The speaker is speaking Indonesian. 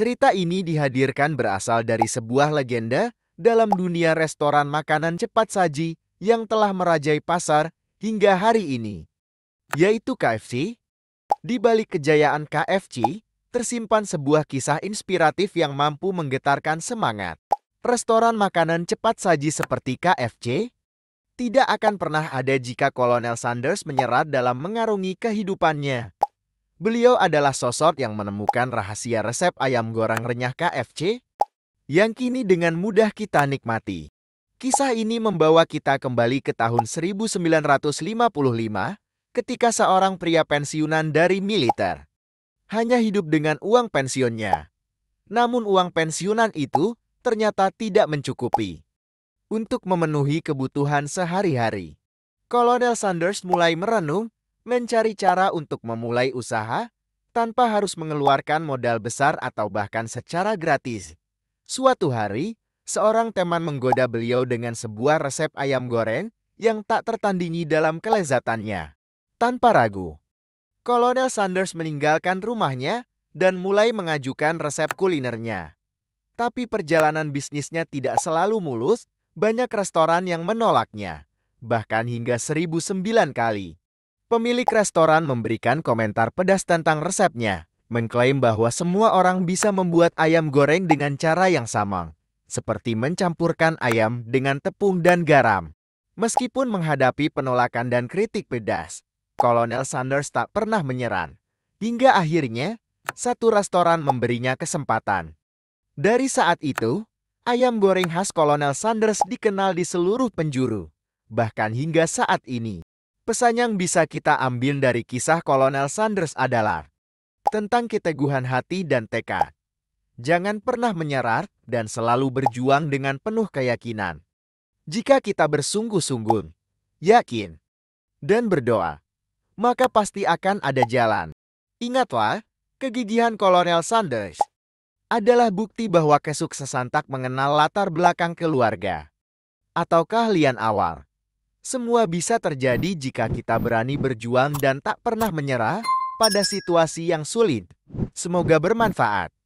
Cerita ini dihadirkan berasal dari sebuah legenda dalam dunia restoran makanan cepat saji yang telah merajai pasar hingga hari ini, yaitu KFC. Di balik kejayaan KFC, tersimpan sebuah kisah inspiratif yang mampu menggetarkan semangat. Restoran makanan cepat saji seperti KFC tidak akan pernah ada jika Kolonel Sanders menyerah dalam mengarungi kehidupannya. Beliau adalah sosok yang menemukan rahasia resep ayam goreng renyah KFC yang kini dengan mudah kita nikmati. Kisah ini membawa kita kembali ke tahun 1955 ketika seorang pria pensiunan dari militer hanya hidup dengan uang pensiunnya. Namun uang pensiunan itu ternyata tidak mencukupi untuk memenuhi kebutuhan sehari-hari. Kolonel Sanders mulai merenung mencari cara untuk memulai usaha tanpa harus mengeluarkan modal besar atau bahkan secara gratis. Suatu hari, seorang teman menggoda beliau dengan sebuah resep ayam goreng yang tak tertandingi dalam kelezatannya. Tanpa ragu, Kolonel Sanders meninggalkan rumahnya dan mulai mengajukan resep kulinernya. Tapi perjalanan bisnisnya tidak selalu mulus, banyak restoran yang menolaknya, bahkan hingga 1009 kali. Pemilik restoran memberikan komentar pedas tentang resepnya, mengklaim bahwa semua orang bisa membuat ayam goreng dengan cara yang sama, seperti mencampurkan ayam dengan tepung dan garam. Meskipun menghadapi penolakan dan kritik pedas, Kolonel Sanders tak pernah menyerah. Hingga akhirnya, satu restoran memberinya kesempatan. Dari saat itu, ayam goreng khas Kolonel Sanders dikenal di seluruh penjuru, bahkan hingga saat ini. Pesan yang bisa kita ambil dari kisah Kolonel Sanders adalah tentang keteguhan hati dan tekad. Jangan pernah menyerah dan selalu berjuang dengan penuh keyakinan. Jika kita bersungguh-sungguh, yakin, dan berdoa, maka pasti akan ada jalan. Ingatlah, kegigihan Kolonel Sanders adalah bukti bahwa kesuksesan tak mengenal latar belakang keluarga atau keahlian awal. Semua bisa terjadi jika kita berani berjuang dan tak pernah menyerah pada situasi yang sulit. Semoga bermanfaat.